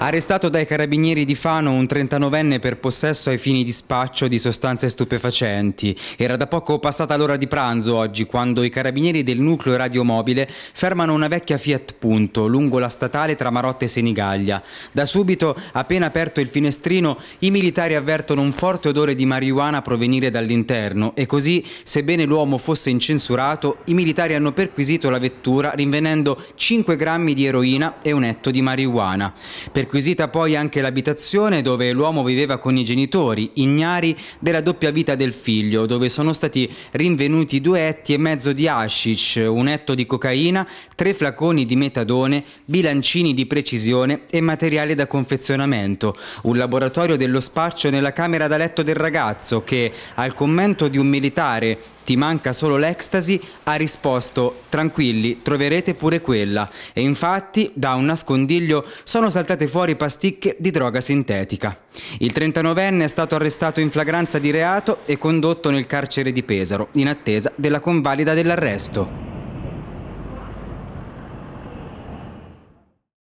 Arrestato dai carabinieri di Fano un 39enne per possesso ai fini di spaccio di sostanze stupefacenti. Era da poco passata l'ora di pranzo oggi quando i carabinieri del nucleo radiomobile fermano una vecchia Fiat Punto lungo la statale tra Marotte e Senigallia. Da subito, appena aperto il finestrino, i militari avvertono un forte odore di marijuana provenire dall'interno e così, sebbene l'uomo fosse incensurato, i militari hanno perquisito la vettura rinvenendo 5 grammi di eroina e un etto di marijuana. Per Requisita poi anche l'abitazione dove l'uomo viveva con i genitori, ignari della doppia vita del figlio, dove sono stati rinvenuti due etti e mezzo di hashish, un etto di cocaina, tre flaconi di metadone, bilancini di precisione e materiale da confezionamento, un laboratorio dello spaccio nella camera da letto del ragazzo che, al commento di un militare ti manca solo l'ecstasy, ha risposto tranquilli, troverete pure quella. E infatti da un nascondiglio sono saltate fuori pasticche di droga sintetica. Il 39enne è stato arrestato in flagranza di reato e condotto nel carcere di Pesaro, in attesa della convalida dell'arresto.